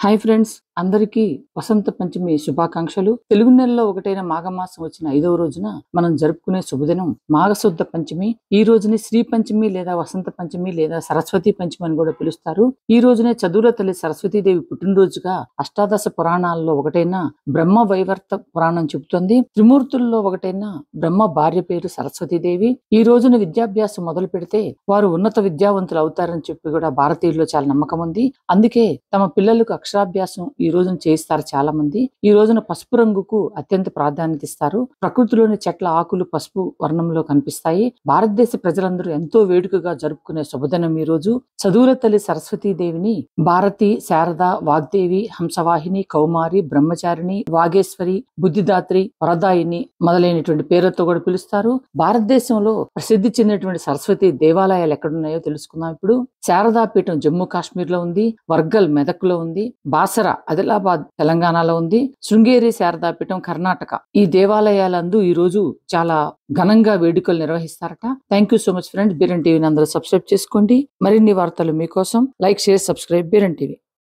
Hi friends, అందరికీ వసంత పంచమి శుభాకాంక్షలు తెలుగు నెలలో ఒకటైన మాఘమాసం వచ్చిన ఐదవ రోజున మనం జరుపుకునే శుభదినం మాఘశుద్ధ పంచమి ఈ రోజునే శ్రీ పంచమి లేదా వసంత పంచమి లేదా సరస్వతి పంచమి అని కూడా పిలుస్తారు ఈ రోజునే చదువుల తల్లి సరస్వతీదేవి పుట్టినరోజుగా అష్టాదశ పురాణాల్లో ఒకటైన బ్రహ్మ వైవర్త పురాణం చెబుతోంది త్రిమూర్తుల్లో ఒకటైన బ్రహ్మ భార్య పేరు సరస్వతీదేవి ఈ రోజున విద్యాభ్యాసం మొదలు పెడితే వారు ఉన్నత విద్యావంతులు అవుతారని చెప్పి కూడా భారతీయుల్లో చాలా నమ్మకం ఉంది అందుకే తమ పిల్లలకు అక్షరాభ్యాసం ఈ రోజున చేయిస్తారు చాలా మంది ఈ రోజున పసుపు రంగుకు అత్యంత ప్రాధాన్యత ఇస్తారు ప్రకృతిలోని చెట్ల ఆకులు పసుపు వర్ణంలో కనిపిస్తాయి భారతదేశ ప్రజలందరూ ఎంతో వేడుకగా జరుపుకునే శుభదినం ఈ రోజు చదువుల తల్లి దేవిని భారతి శారద వాగ్దేవి హంసవాహిని కౌమారి బ్రహ్మచారిణి వాగేశ్వరి బుద్ధిదాత్రి వరదాయిని మొదలైనటువంటి పేర్లతో కూడా పిలుస్తారు భారతదేశంలో ప్రసిద్ధి చెందినటువంటి సరస్వతి దేవాలయాలు ఎక్కడున్నాయో తెలుసుకుందాం ఇప్పుడు శారదాపీఠం జమ్మూ కాశ్మీర్ లో ఉంది వర్గల్ మెదక్ లో ఉంది బాసరా ఆదిలాబాద్ తెలంగాణలో ఉంది శృంగేరి శారదాపీఠం కర్ణాటక ఈ దేవాలయాలందు ఈ రోజు చాలా ఘనంగా వేడుకలు నిర్వహిస్తారట thank you so much friend బీరన్ టీవీని అందరూ సబ్స్క్రైబ్ చేసుకోండి మరిన్ని వార్తలు మీకోసం లైక్ షేర్ సబ్స్క్రైబ్ బీరన్ టీవీ